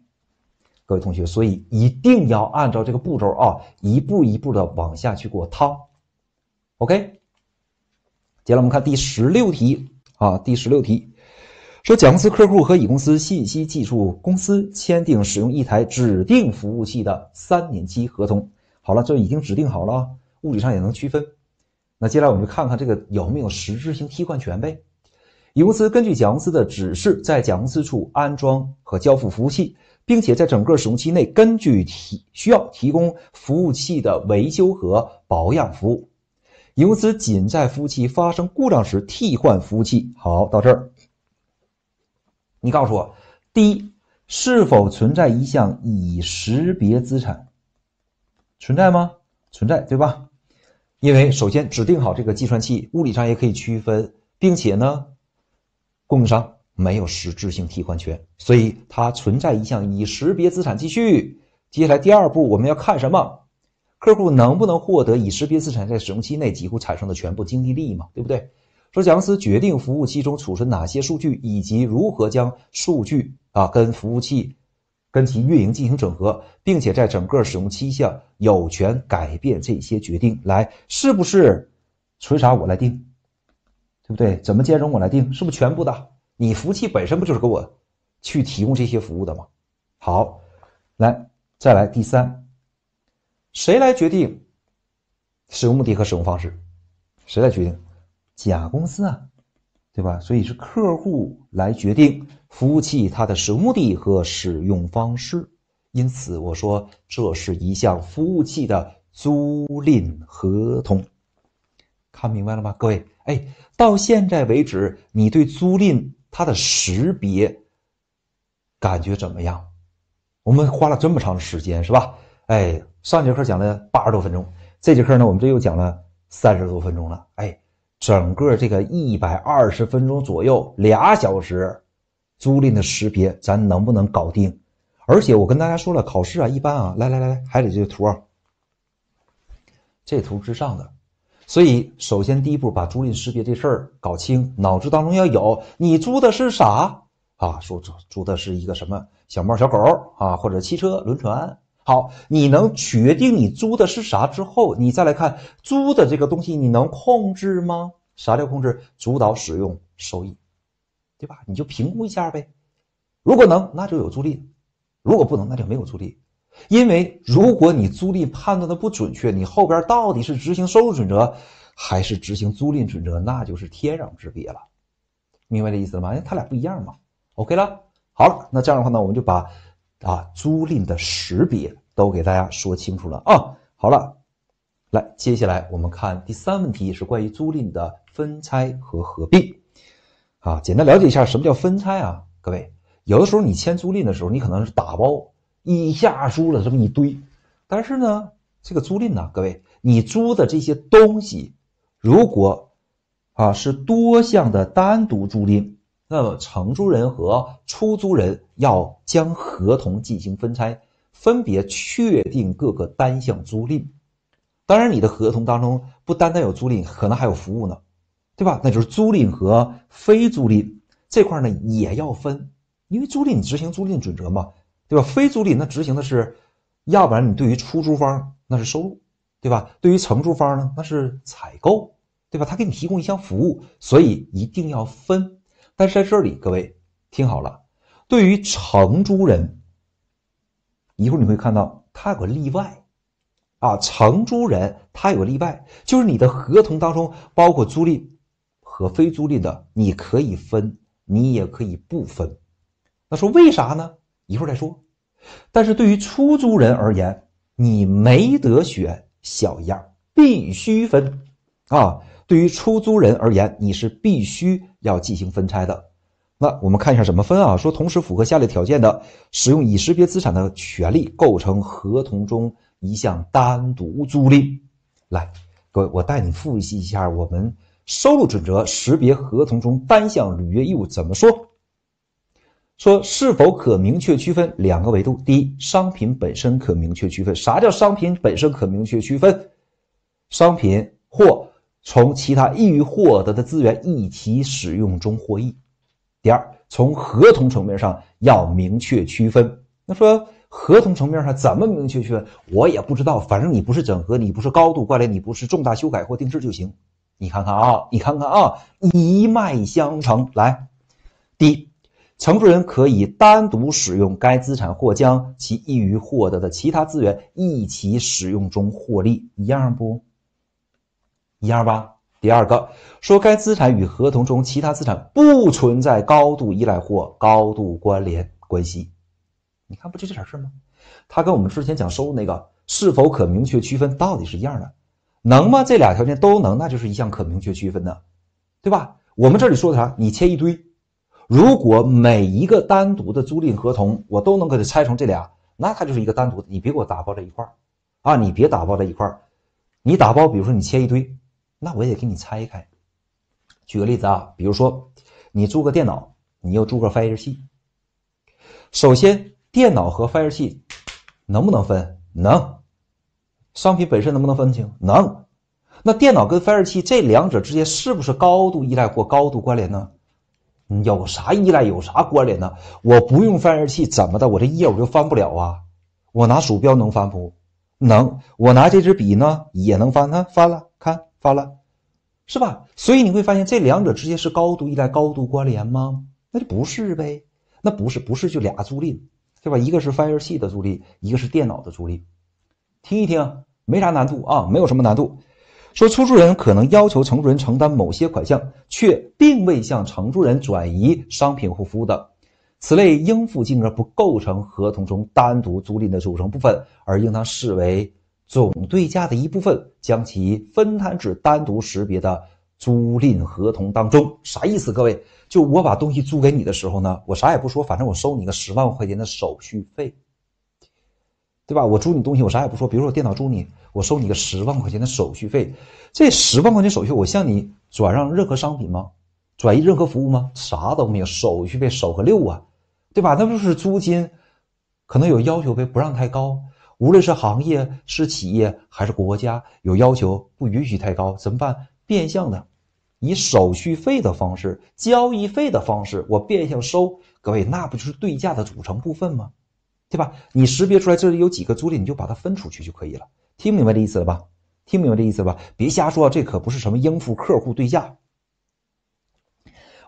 各位同学，所以一定要按照这个步骤啊，一步一步的往下去给我套。OK，接下来我们看第十六题啊，第十六题说，甲公司客户和乙公司信息技术公司签订使用一台指定服务器的三年期合同。好了，这已经指定好了，物理上也能区分。那接下来我们就看看这个有没有实质性替换权呗。乙公司根据甲公司的指示，在甲公司处安装和交付服务器，并且在整个使用期内，根据提需要提供服务器的维修和保养服务。乙公司仅在服务器发生故障时替换服务器。好，到这儿，你告诉我，第一，是否存在一项已识别资产？存在吗？存在，对吧？因为首先指定好这个计算器，物理上也可以区分，并且呢，供应商没有实质性替换权，所以它存在一项已识别资产继续。接下来第二步，我们要看什么？客户能不能获得已识别资产在使用期内几乎产生的全部经济利益嘛？对不对？说，讲师决定服务器中储存哪些数据，以及如何将数据啊跟服务器。跟其运营进行整合，并且在整个使用期限有权改变这些决定。来，是不是存啥我来定，对不对？怎么兼容我来定，是不是全部的？你服务器本身不就是给我去提供这些服务的吗？好，来再来第三，谁来决定使用目的和使用方式？谁来决定？甲公司啊？对吧？所以是客户来决定服务器它的使用目的和使用方式。因此我说，这是一项服务器的租赁合同。看明白了吗，各位？哎，到现在为止，你对租赁它的识别感觉怎么样？我们花了这么长时间，是吧？哎，上节课讲了八十多分钟，这节课呢，我们这又讲了三十多分钟了，哎。整个这个一百二十分钟左右，俩小时，租赁的识别，咱能不能搞定？而且我跟大家说了，考试啊，一般啊，来来来来，还得这个图啊，这图之上的，所以首先第一步，把租赁识别这事儿搞清，脑子当中要有你租的是啥啊？说租租的是一个什么小猫小狗啊，或者汽车轮船。好，你能决定你租的是啥之后，你再来看租的这个东西，你能控制吗？啥叫控制？主导使用收益，对吧？你就评估一下呗。如果能，那就有租赁；如果不能，那就没有租赁。因为如果你租赁判断的不准确，你后边到底是执行收入准则还是执行租赁准则，那就是天壤之别了。明白这意思了吗？为它俩不一样嘛。OK 了，好，了，那这样的话呢，我们就把啊租赁的识别。都给大家说清楚了啊！好了，来，接下来我们看第三问题，是关于租赁的分拆和合并。啊，简单了解一下什么叫分拆啊？各位，有的时候你签租赁的时候，你可能是打包一下租了这么一堆，但是呢，这个租赁呢，各位，你租的这些东西，如果啊是多项的单独租赁，那么承租人和出租人要将合同进行分拆。分别确定各个单项租赁，当然你的合同当中不单单有租赁，可能还有服务呢，对吧？那就是租赁和非租赁这块呢也要分，因为租赁你执行租赁准则嘛，对吧？非租赁那执行的是，要不然你对于出租方那是收入，对吧？对于承租方呢那是采购，对吧？他给你提供一项服务，所以一定要分。但是在这里，各位听好了，对于承租人。一会儿你会看到它有个例外，啊，承租人他有个例外，就是你的合同当中包括租赁和非租赁的，你可以分，你也可以不分。那说为啥呢？一会儿再说。但是对于出租人而言，你没得选，小样必须分啊！对于出租人而言，你是必须要进行分拆的。那我们看一下怎么分啊？说同时符合下列条件的，使用已识别资产的权利构成合同中一项单独租赁。来，各位，我带你复习一下我们收入准则识别合同中单项履约义务怎么说？说是否可明确区分两个维度？第一，商品本身可明确区分。啥叫商品本身可明确区分？商品或从其他易于获得的资源一起使用中获益。第二，从合同层面上要明确区分。那说合同层面上怎么明确区分？我也不知道，反正你不是整合，你不是高度关联，你不是重大修改或定制就行。你看看啊，你看看啊，一脉相承。来，第一，承租人可以单独使用该资产，或将其易于获得的其他资源一起使用中获利，一样不？一样吧？第二个说，该资产与合同中其他资产不存在高度依赖或高度关联关系，你看不就这点事儿吗？它跟我们之前讲收入那个是否可明确区分，到底是一样的，能吗？这俩条件都能，那就是一项可明确区分的，对吧？我们这里说的啥？你签一堆，如果每一个单独的租赁合同，我都能给它拆成这俩，那它就是一个单独，的。你别给我打包在一块儿啊！你别打包在一块儿，你打包，比如说你签一堆。那我也得给你拆开。举个例子啊，比如说你租个电脑，你又租个翻页器。首先，电脑和翻页器能不能分？能。商品本身能不能分清？能。那电脑跟翻页器这两者之间是不是高度依赖或高度关联呢？有啥依赖？有啥关联呢？我不用翻页器怎么的？我这业务就翻不了啊？我拿鼠标能翻不？能。我拿这支笔呢也能翻，看翻了，看。发了，是吧？所以你会发现这两者之间是高度依赖、高度关联吗？那就不是呗，那不是，不是就俩租赁，对吧？一个是翻 e 系的租赁，一个是电脑的租赁。听一听，没啥难度啊，没有什么难度。说出租人可能要求承租人承担某些款项，却并未向承租人转移商品或服务的，此类应付金额不构成合同中单独租赁的组成部分，而应当视为。总对价的一部分，将其分摊至单独识别的租赁合同当中，啥意思？各位，就我把东西租给你的时候呢，我啥也不说，反正我收你个十万块钱的手续费，对吧？我租你东西，我啥也不说，比如说我电脑租你，我收你个十万块钱的手续费，这十万块钱手续费，我向你转让任何商品吗？转移任何服务吗？啥都没有，手续费收个六啊，对吧？那不是租金，可能有要求呗，不让太高。无论是行业、是企业还是国家有要求，不允许太高，怎么办？变相的，以手续费的方式、交易费的方式，我变相收，各位，那不就是对价的组成部分吗？对吧？你识别出来这里有几个租赁，你就把它分出去就可以了。听明白这意思了吧？听明白这意思了吧？别瞎说，这可不是什么应付客户对价。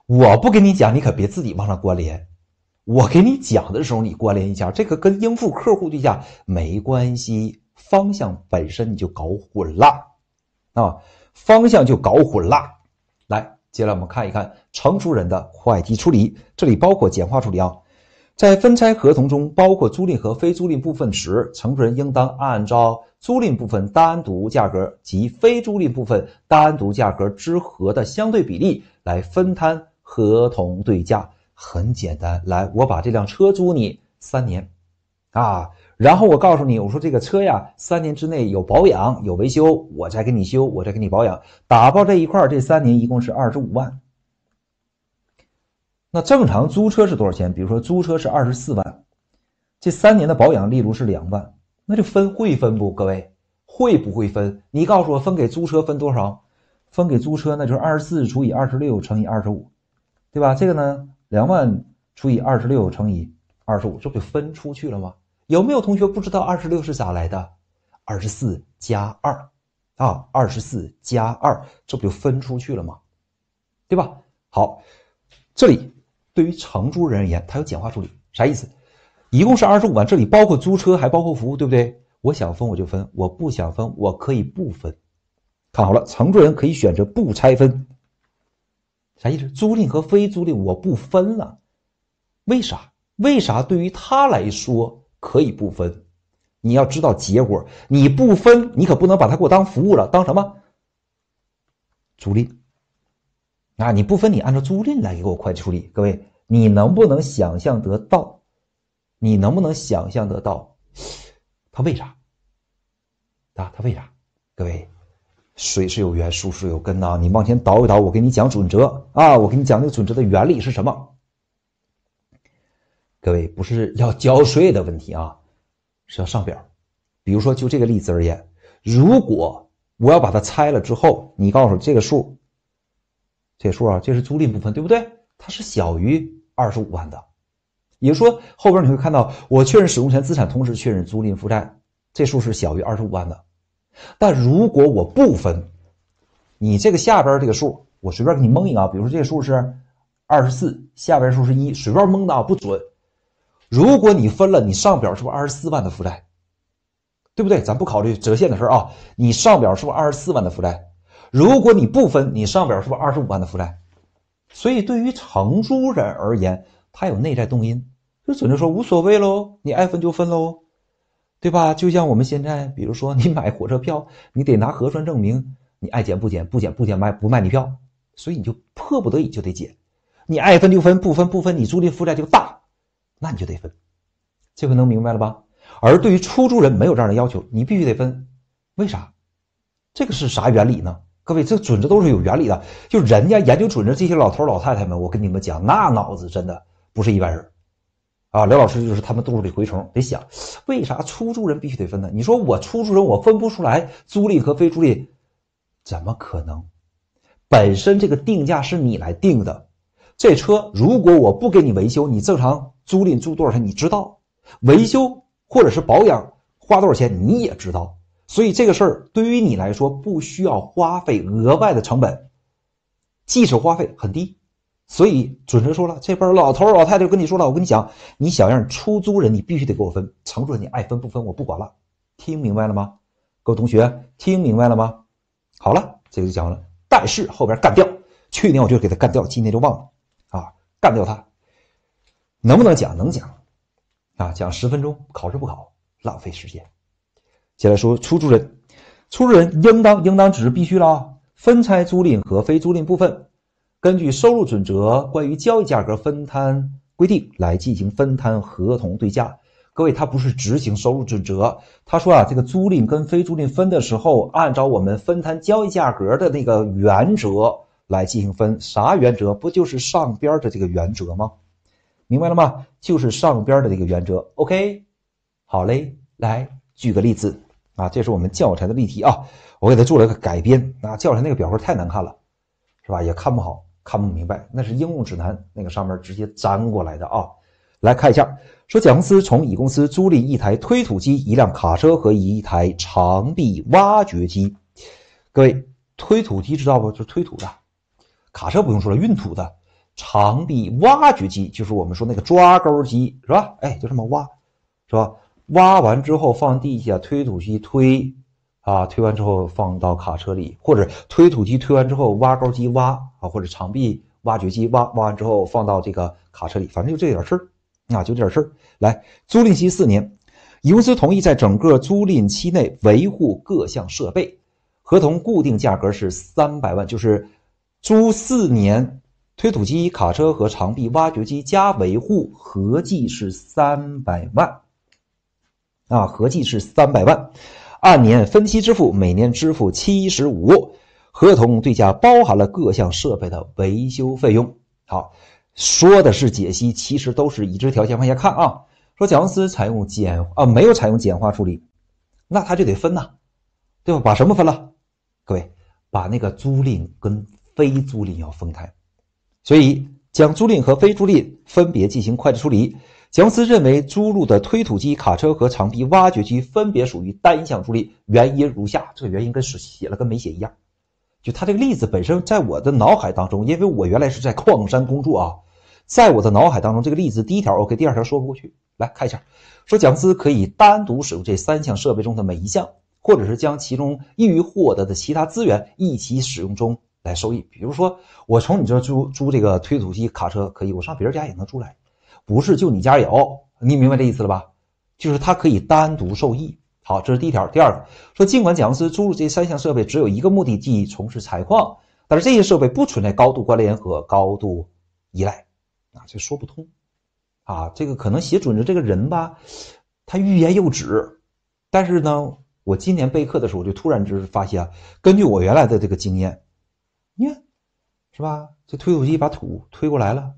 我不跟你讲，你可别自己往上关联。我给你讲的时候，你关联一下，这个跟应付客户对价没关系，方向本身你就搞混了，啊，方向就搞混了。来，接下来我们看一看成熟人的会计处理，这里包括简化处理啊，在分拆合同中包括租赁和非租赁部分时，承租人应当按照租赁部分单独价格及非租赁部分单独价格之和的相对比例来分摊合同对价。很简单，来，我把这辆车租你三年，啊，然后我告诉你，我说这个车呀，三年之内有保养有维修，我再给你修，我再给你保养，打包这一块儿，这三年一共是二十五万。那正常租车是多少钱？比如说租车是二十四万，这三年的保养例如是两万，那就分会分不？各位会不会分？你告诉我分给租车分多少？分给租车那就是二十四除以二十六乘以二十五，对吧？这个呢？两万除以二十六乘以二十五，这不就分出去了吗？有没有同学不知道二十六是咋来的？二十四加二，啊，二十四加二，这不就分出去了吗？对吧？好，这里对于承租人而言，它有简化处理，啥意思？一共是二十五万，这里包括租车，还包括服务，对不对？我想分我就分，我不想分我可以不分。看好了，承租人可以选择不拆分。啥意思？租赁和非租赁我不分了，为啥？为啥？对于他来说可以不分，你要知道结果，你不分，你可不能把他给我当服务了，当什么？租赁。啊，你不分，你按照租赁来给我快计处理。各位，你能不能想象得到？你能不能想象得到？他为啥？啊，他为啥？各位。水是有源，树是有根呐。你往前倒一倒，我给你讲准则啊，我给你讲那个准则的原理是什么？各位不是要交税的问题啊，是要上表。比如说就这个例子而言，如果我要把它拆了之后，你告诉我这个数，这数啊，这是租赁部分，对不对？它是小于二十五万的，也就是说后边你会看到，我确认使用权资产，同时确认租赁负债，这数是小于二十五万的。但如果我不分，你这个下边这个数，我随便给你蒙一个，比如说这个数是二十四，下边数是一，随便蒙的啊，不准。如果你分了，你上表是不是二十四万的负债？对不对？咱不考虑折现的事儿啊，你上表是不是二十四万的负债？如果你不分，你上表是不是二十五万的负债？所以，对于承租人而言，他有内在动因，就只能说无所谓喽，你爱分就分喽。对吧？就像我们现在，比如说你买火车票，你得拿核酸证明。你爱检不检，不检不检卖不卖你票，所以你就迫不得已就得检。你爱分就分，不分不分你租赁负债就大，那你就得分。这回能明白了吧？而对于出租人没有这样的要求，你必须得分。为啥？这个是啥原理呢？各位，这准则都是有原理的。就人家研究准则这些老头老太太们，我跟你们讲，那脑子真的不是一般人。啊，刘老师就是他们肚子里蛔虫，得想为啥出租人必须得分呢？你说我出租人我分不出来租赁和非租赁，怎么可能？本身这个定价是你来定的，这车如果我不给你维修，你正常租赁租多少钱你知道？维修或者是保养花多少钱你也知道，所以这个事儿对于你来说不需要花费额外的成本，即使花费很低。所以准则说了，这边老头老太太跟你说了，我跟你讲，你想让出租人，你必须得给我分承租人，你爱分不分我不管了，听明白了吗？各位同学听明白了吗？好了，这个就讲完了。但是后边干掉，去年我就给他干掉，今年就忘了啊，干掉他，能不能讲？能讲啊，讲十分钟，考试不考，浪费时间。接着说出租人，出租人应当应当只是必须了啊，分拆租赁和非租赁部分。根据收入准则关于交易价格分摊规定来进行分摊合同对价，各位，它不是执行收入准则。他说啊，这个租赁跟非租赁分的时候，按照我们分摊交易价格的那个原则来进行分。啥原则？不就是上边的这个原则吗？明白了吗？就是上边的这个原则。OK，好嘞，来举个例子啊，这是我们教材的例题啊，我给它做了个改编。啊，教材那个表格太难看了，是吧？也看不好。看不明白，那是应用指南那个上面直接粘过来的啊！来看一下，说甲公司从乙公司租赁一台推土机、一辆卡车和一台长臂挖掘机。各位，推土机知道不？就推土的。卡车不用说了，运土的。长臂挖掘机就是我们说那个抓钩机，是吧？哎，就这么挖，是吧？挖完之后放地下，推土机推。啊，推完之后放到卡车里，或者推土机推完之后，挖沟机挖啊，或者长臂挖掘机挖，挖完之后放到这个卡车里，反正就这点事儿，啊，就这点事儿。来，租赁期四年，乙公司同意在整个租赁期内维护各项设备。合同固定价格是三百万，就是租四年，推土机、卡车和长臂挖掘机加维护合计是三百万，啊，合计是三百万。按年分期支付，每年支付七十五。合同对价包含了各项设备的维修费用。好，说的是解析，其实都是已知条件。往下看啊，说甲公司采用简啊没有采用简化处理，那他就得分呐，对吧？把什么分了？各位，把那个租赁跟非租赁要分开，所以将租赁和非租赁分别进行会计处理。强斯认为，租入的推土机、卡车和长臂挖掘机分别属于单向助力，原因如下。这个原因跟写了跟没写一样。就他这个例子本身，在我的脑海当中，因为我原来是在矿山工作啊，在我的脑海当中，这个例子第一条 OK，第二条说不过去。来看一下，说蒋斯可以单独使用这三项设备中的每一项，或者是将其中易于获得的其他资源一起使用中来收益。比如说，我从你这租租这个推土机、卡车可以，我上别人家也能租来。不是就你家有，你明白这意思了吧？就是它可以单独受益。好，这是第一条。第二个说，尽管蒋老师注入这三项设备只有一个目的即从事采矿，但是这些设备不存在高度关联和高度依赖啊，这说不通啊。这个可能写准的这个人吧，他欲言又止。但是呢，我今年备课的时候我就突然就是发现，根据我原来的这个经验，你看，是吧？这推土机把土推过来了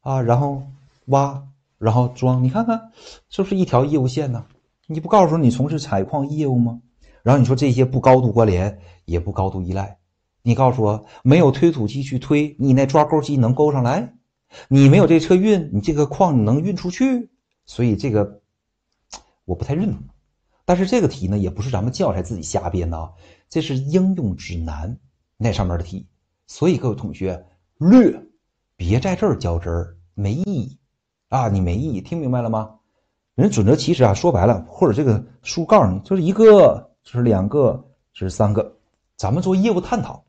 啊，然后。挖，然后装，你看看是不是一条业务线呢？你不告诉我你从事采矿业务吗？然后你说这些不高度关联，也不高度依赖。你告诉我没有推土机去推，你那抓钩机能钩上来？你没有这车运，你这个矿能运出去？所以这个我不太认同。但是这个题呢，也不是咱们教材自己瞎编的，这是应用指南那上面的题。所以各位同学，略，别在这儿较真儿，没意义。啊，你没意义，听明白了吗？人准则其实啊，说白了，或者这个书告诉你，就是一个，就是两个，就是三个。咱们做业务探讨，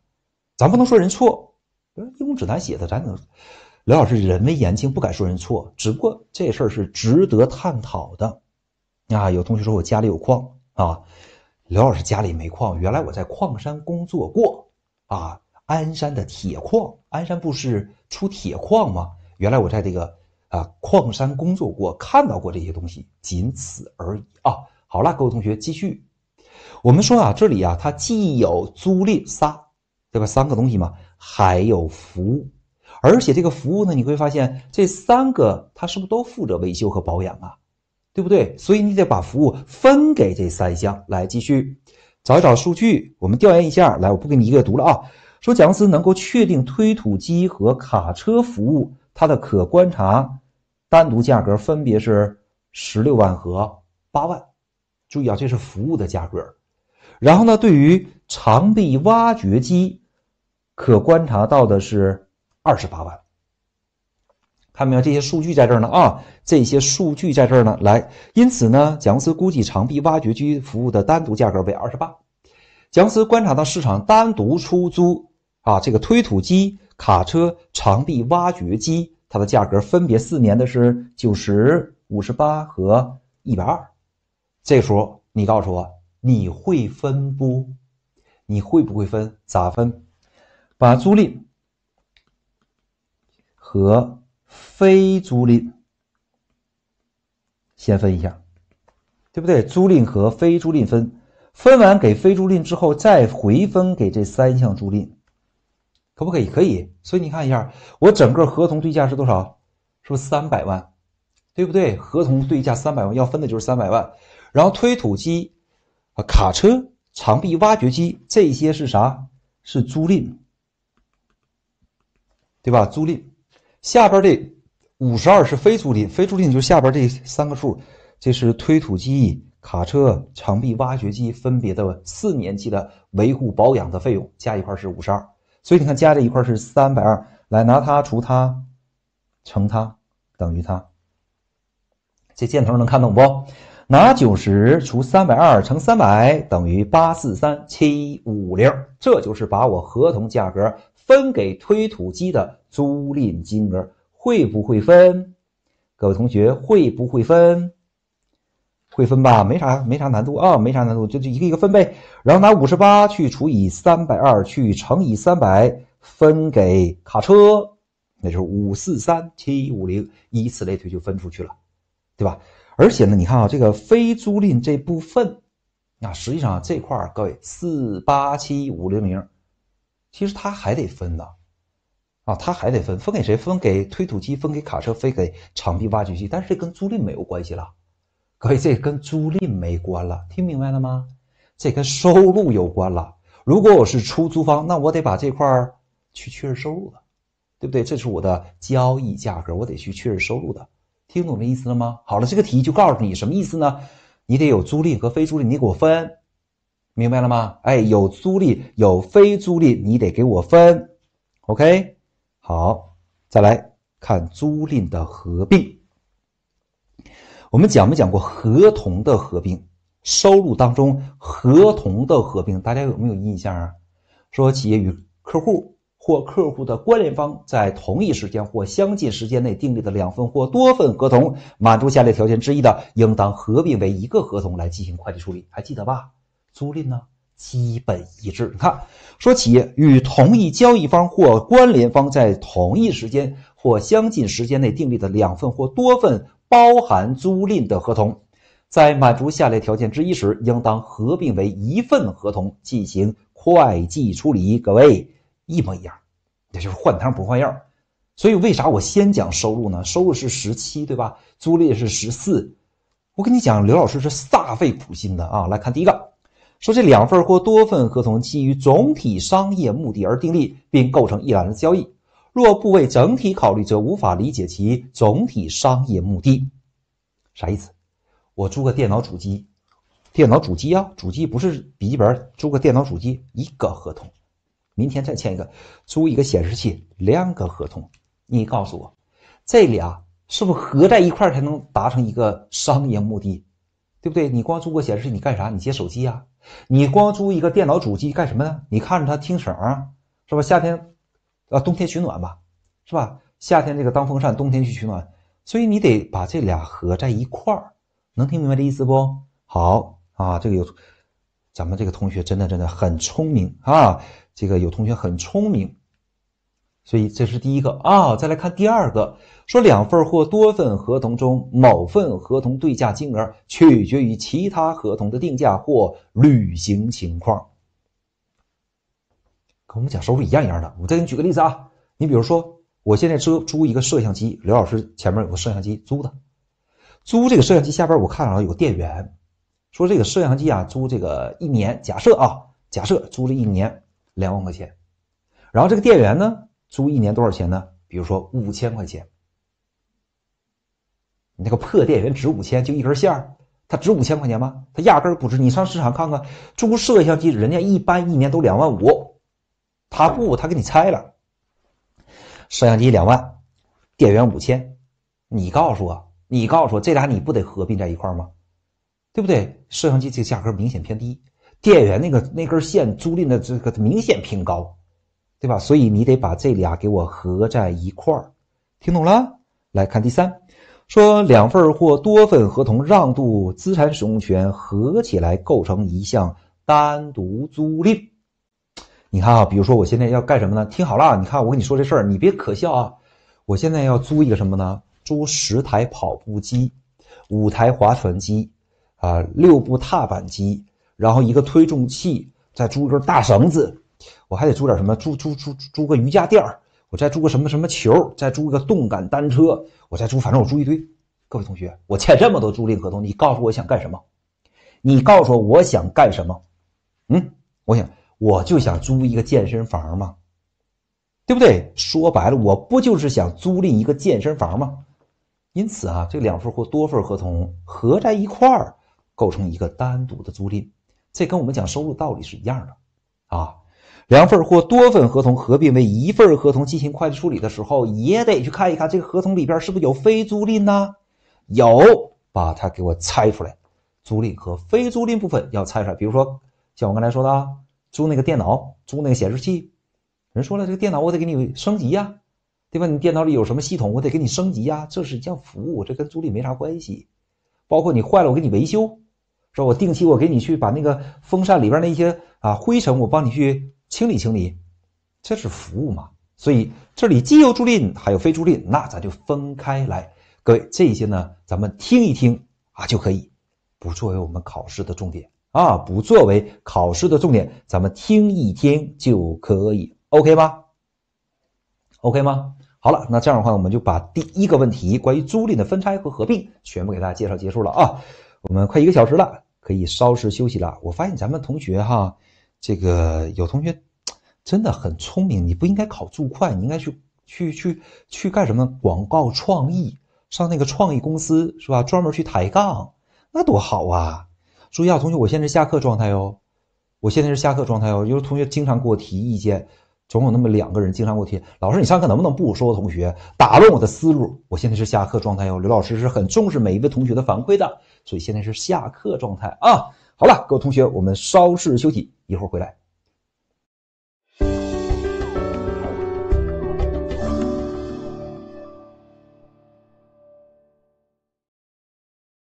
咱不能说人错，人业务指南写的，咱能。刘老师人微言轻，不敢说人错，只不过这事儿是值得探讨的。啊，有同学说我家里有矿啊，刘老师家里没矿，原来我在矿山工作过啊。鞍山的铁矿，鞍山不是出铁矿吗？原来我在这个。啊，矿山工作过，看到过这些东西，仅此而已啊。好了，各位同学，继续。我们说啊，这里啊，它既有租赁仨，对吧？三个东西嘛，还有服务。而且这个服务呢，你会发现这三个它是不是都负责维修和保养啊？对不对？所以你得把服务分给这三项。来，继续找一找数据，我们调研一下。来，我不给你一个读了啊。说，蒋公司能够确定推土机和卡车服务。它的可观察单独价格分别是十六万和八万，注意啊，这是服务的价格。然后呢，对于长臂挖掘机，可观察到的是二十八万。看没有，这些数据在这儿呢啊，这些数据在这儿呢。来，因此呢，贾思估计长臂挖掘机服务的单独价格为二十八。贾姆观察到市场单独出租啊，这个推土机。卡车、长臂挖掘机，它的价格分别四年的是九十五、十八和一百二。这时候你告诉我，你会分不？你会不会分？咋分？把租赁和非租赁先分一下，对不对？租赁和非租赁分，分完给非租赁之后，再回分给这三项租赁。可不可以？可以。所以你看一下，我整个合同对价是多少？是不是三百万？对不对？合同对价三百万，要分的就是三百万。然后推土机、啊卡车、长臂挖掘机这些是啥？是租赁，对吧？租赁。下边这五十二是非租赁，非租赁就是下边这三个数，这是推土机、卡车、长臂挖掘机分别的四年期的维护保养的费用，加一块是五十二。所以你看，加这一块是三百二，来拿它除它，乘它等于它。这箭头能看懂不？拿九十除三百二乘三百等于八四三七五零，这就是把我合同价格分给推土机的租赁金额。会不会分？各位同学会不会分？会分吧，没啥没啥难度啊，没啥难度，就就一个一个分呗，然后拿五十八去除以三百二，去乘以三百，分给卡车，那就是五四三七五零，以此类推就分出去了，对吧？而且呢，你看啊，这个非租赁这部分，那实际上这块儿各位四八七五零零，其实它还得分呐，啊，它还得分，分给谁？分给推土机，分给卡车，分给场地挖掘机，但是这跟租赁没有关系了。各位，这跟租赁没关了，听明白了吗？这跟收入有关了。如果我是出租方，那我得把这块儿去确认收入了，对不对？这是我的交易价格，我得去确认收入的。听懂这意思了吗？好了，这个题就告诉你什么意思呢？你得有租赁和非租赁，你给我分，明白了吗？哎，有租赁，有非租赁，你得给我分。OK，好，再来看租赁的合并。我们讲没讲过合同的合并？收入当中合同的合并，大家有没有印象啊？说企业与客户或客户的关联方在同一时间或相近时间内订立的两份或多份合同，满足下列条件之一的，应当合并为一个合同来进行会计处理，还记得吧？租赁呢，基本一致。你看，说企业与同一交易方或关联方在同一时间或相近时间内订立的两份或多份。包含租赁的合同，在满足下列条件之一时，应当合并为一份合同进行会计处理。各位，一模一样，也就是换汤不换药。所以，为啥我先讲收入呢？收入是十七，对吧？租赁是十四。我跟你讲，刘老师是煞费苦心的啊。来看第一个，说这两份或多份合同基于总体商业目的而订立，并构成一揽子交易。若不为整体考虑，则无法理解其总体商业目的。啥意思？我租个电脑主机，电脑主机啊，主机不是笔记本，租个电脑主机一个合同，明天再签一个，租一个显示器，两个合同。你告诉我，这俩是不是合在一块才能达成一个商业目的？对不对？你光租个显示器，你干啥？你接手机啊？你光租一个电脑主机干什么呢？你看着它听声啊，是吧？夏天。啊，冬天取暖吧，是吧？夏天这个当风扇，冬天去取暖，所以你得把这俩合在一块儿，能听明白这意思不？好啊，这个有，咱们这个同学真的真的很聪明啊。这个有同学很聪明，所以这是第一个啊。再来看第二个，说两份或多份合同中某份合同对价金额取决于其他合同的定价或履行情况。跟我们讲收入一样一样的。我再给你举个例子啊，你比如说我现在租租一个摄像机，刘老师前面有个摄像机租的，租这个摄像机下边我看到了有店员，说这个摄像机啊租这个一年，假设啊假设租这一年两万块钱，然后这个店员呢租一年多少钱呢？比如说五千块钱。你那个破电源值五千，就一根线儿，它值五千块钱吗？它压根儿不值。你上市场看看，租摄像机人家一般一年都两万五。他不，他给你拆了。摄像机两万，电源五千。你告诉我，你告诉我，这俩你不得合并在一块儿吗？对不对？摄像机这个价格明显偏低，电源那个那根线租赁的这个明显偏高，对吧？所以你得把这俩给我合在一块儿，听懂了？来看第三，说两份或多份合同让渡资产使用权合起来构成一项单独租赁。你看啊，比如说我现在要干什么呢？听好了，你看我跟你说这事儿，你别可笑啊！我现在要租一个什么呢？租十台跑步机，五台划船机，啊，六部踏板机，然后一个推重器，再租一根大绳子，我还得租点什么？租租租租个瑜伽垫儿，我再租个什么什么球，再租个动感单车，我再租，反正我租一堆。各位同学，我签这么多租赁合同，你告诉我想干什么？你告诉我我想干什么？嗯，我想。我就想租一个健身房嘛，对不对？说白了，我不就是想租赁一个健身房吗？因此啊，这两份或多份合同合在一块儿，构成一个单独的租赁，这跟我们讲收入道理是一样的啊。两份或多份合同合并为一份合同进行会计处理的时候，也得去看一看这个合同里边是不是有非租赁呢？有，把它给我拆出来，租赁和非租赁部分要拆出来。比如说，像我刚才说的。租那个电脑，租那个显示器，人说了，这个电脑我得给你升级呀，对吧？你电脑里有什么系统，我得给你升级呀，这是叫服务，这跟租赁没啥关系。包括你坏了，我给你维修，说我定期我给你去把那个风扇里边那些啊灰尘，我帮你去清理清理，这是服务嘛？所以这里既有租赁，还有非租赁，那咱就分开来。各位这些呢，咱们听一听啊就可以，不作为我们考试的重点。啊，不作为考试的重点，咱们听一听就可以，OK 吗？OK 吗？好了，那这样的话，我们就把第一个问题关于租赁的分拆和合并全部给大家介绍结束了啊。我们快一个小时了，可以稍事休息了。我发现咱们同学哈，这个有同学真的很聪明，你不应该考注会，你应该去去去去干什么？广告创意，上那个创意公司是吧？专门去抬杠，那多好啊！注意啊，同学，我现在是下课状态哟。我现在是下课状态哟。有为同学经常给我提意见，总有那么两个人经常给我提。老师，你上课能不能不说？同学打乱我的思路。我现在是下课状态哟。刘老师是很重视每一位同学的反馈的，所以现在是下课状态啊。好了，各位同学，我们稍事休息，一会儿回来。